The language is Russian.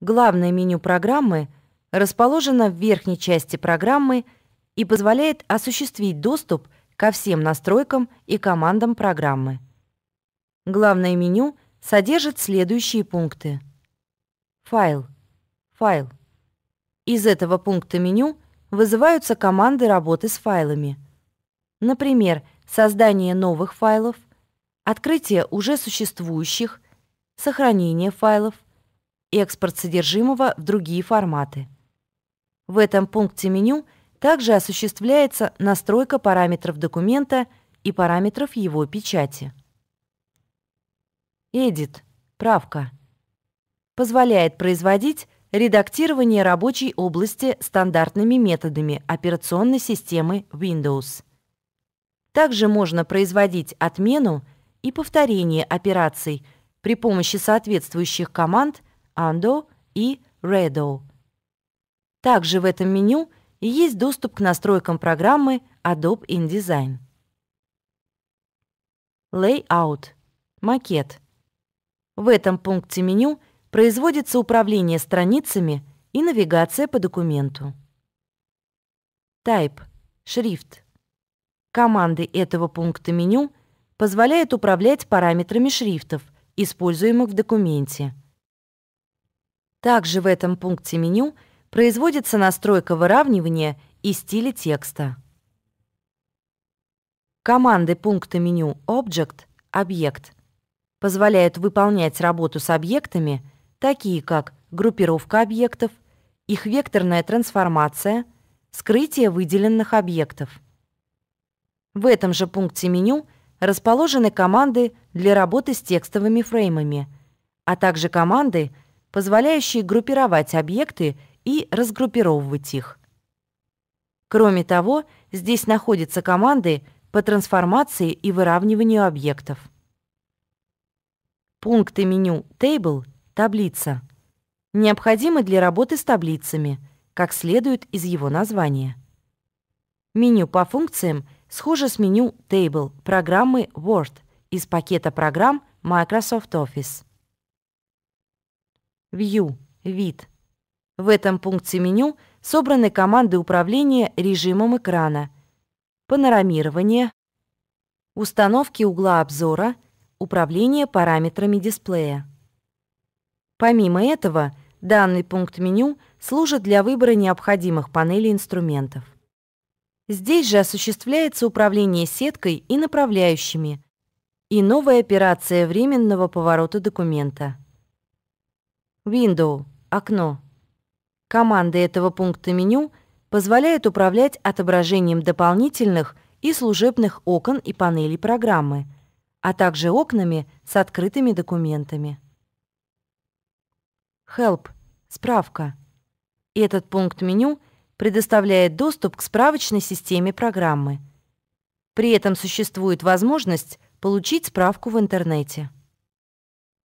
главное меню программы расположено в верхней части программы и позволяет осуществить доступ ко всем настройкам и командам программы. Главное меню содержит следующие пункты. Файл. Файл. Из этого пункта меню вызываются команды работы с файлами. Например, создание новых файлов, открытие уже существующих, сохранение файлов – экспорт содержимого в другие форматы. В этом пункте меню также осуществляется настройка параметров документа и параметров его печати. Edit – правка. Позволяет производить редактирование рабочей области стандартными методами операционной системы Windows. Также можно производить отмену и повторение операций при помощи соответствующих команд – Ando и Redo. Также в этом меню есть доступ к настройкам программы Adobe InDesign. Layout – макет. В этом пункте меню производится управление страницами и навигация по документу. Type – шрифт. Команды этого пункта меню позволяют управлять параметрами шрифтов, используемых в документе – также в этом пункте меню производится настройка выравнивания и стиля текста. Команды пункта меню Object – объект позволяют выполнять работу с объектами, такие как группировка объектов, их векторная трансформация, скрытие выделенных объектов. В этом же пункте меню расположены команды для работы с текстовыми фреймами, а также команды позволяющие группировать объекты и разгруппировывать их. Кроме того, здесь находятся команды по трансформации и выравниванию объектов. Пункты меню Table – таблица – необходимы для работы с таблицами, как следует из его названия. Меню по функциям схоже с меню Table программы Word из пакета программ Microsoft Office. View – вид. В этом пункте меню собраны команды управления режимом экрана, панорамирование, установки угла обзора, управление параметрами дисплея. Помимо этого, данный пункт меню служит для выбора необходимых панелей инструментов. Здесь же осуществляется управление сеткой и направляющими и новая операция временного поворота документа. Window – окно. Команды этого пункта меню позволяют управлять отображением дополнительных и служебных окон и панелей программы, а также окнами с открытыми документами. Help – справка. Этот пункт меню предоставляет доступ к справочной системе программы. При этом существует возможность получить справку в интернете.